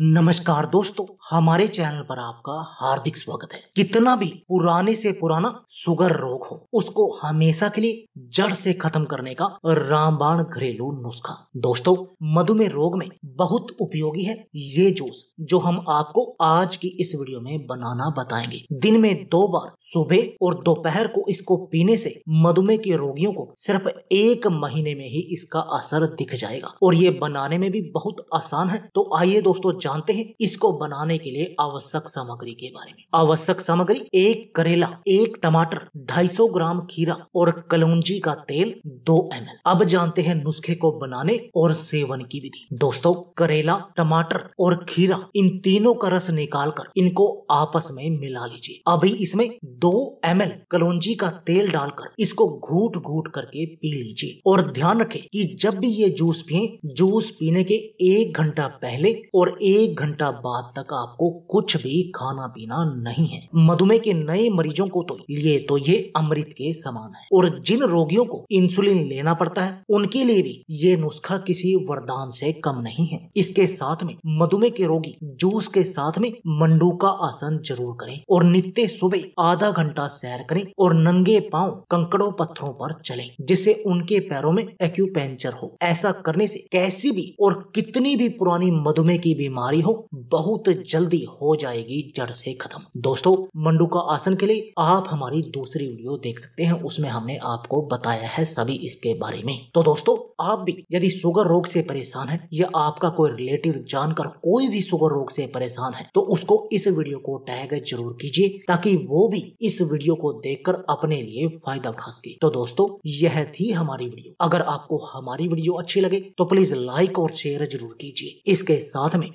नमस्कार दोस्तों हमारे चैनल पर आपका हार्दिक स्वागत है कितना भी पुराने से पुराना सुगर रोग हो उसको हमेशा के लिए जड़ से खत्म करने का रामबाण घरेलू नुस्खा दोस्तों मधुमेह रोग में बहुत उपयोगी है ये जूस जो हम आपको आज की इस वीडियो में बनाना बताएंगे दिन में दो बार सुबह और दोपहर को इसको पीने से मधुमेह के रोगियों को सिर्फ एक महीने में ही इसका असर दिख जाएगा और ये बनाने में भी बहुत आसान है तो आइए दोस्तों जानते हैं इसको बनाने के लिए आवश्यक सामग्री के बारे में आवश्यक सामग्री एक करेला एक टमाटर 250 ग्राम खीरा और कलौजी का तेल दो एम अब जानते हैं नुस्खे को बनाने और सेवन की विधि दोस्तों करेला टमाटर और खीरा इन तीनों का रस निकाल कर इनको आपस में मिला लीजिए अभी इसमें दो एम एल कलौजी का तेल डालकर इसको घूट घूट करके पी लीजिए और ध्यान रखें कि जब भी ये जूस पिए जूस पीने के एक घंटा पहले और एक एक घंटा बाद तक आपको कुछ भी खाना पीना नहीं है मधुमेह के नए मरीजों को तो लिए तो ये अमृत के समान है और जिन रोगियों को इंसुलिन लेना पड़ता है उनके लिए भी ये नुस्खा किसी वरदान से कम नहीं है इसके साथ में मधुमेह के रोगी जूस के साथ में मंडू का आसन जरूर करें और नित्य सुबह आधा घंटा सैर करें और नंगे पांव कंकड़ों पत्थरों पर चलें जिससे उनके पैरों में एक्यूपेंचर हो ऐसा करने से कैसी भी और कितनी भी पुरानी मधुमेह की बीमारी बीमारी हो बहुत जल्दी हो जाएगी जड़ से खत्म दोस्तों मंडू का आसन के लिए आप हमारी दूसरी वीडियो देख सकते हैं उसमें हमने आपको बताया है सभी इसके बारे में तो दोस्तों आप भी यदि शुगर रोग से परेशान है या आपका कोई रिलेटिव जानकर कोई भी शुगर रोग से परेशान है तो उसको इस वीडियो को टैग जरूर कीजिए ताकि वो भी इस वीडियो को देखकर अपने लिए फायदा उठा सके तो दोस्तों यह थी हमारी वीडियो अगर आपको हमारी वीडियो अच्छी लगे तो प्लीज लाइक और शेयर जरूर कीजिए इसके साथ में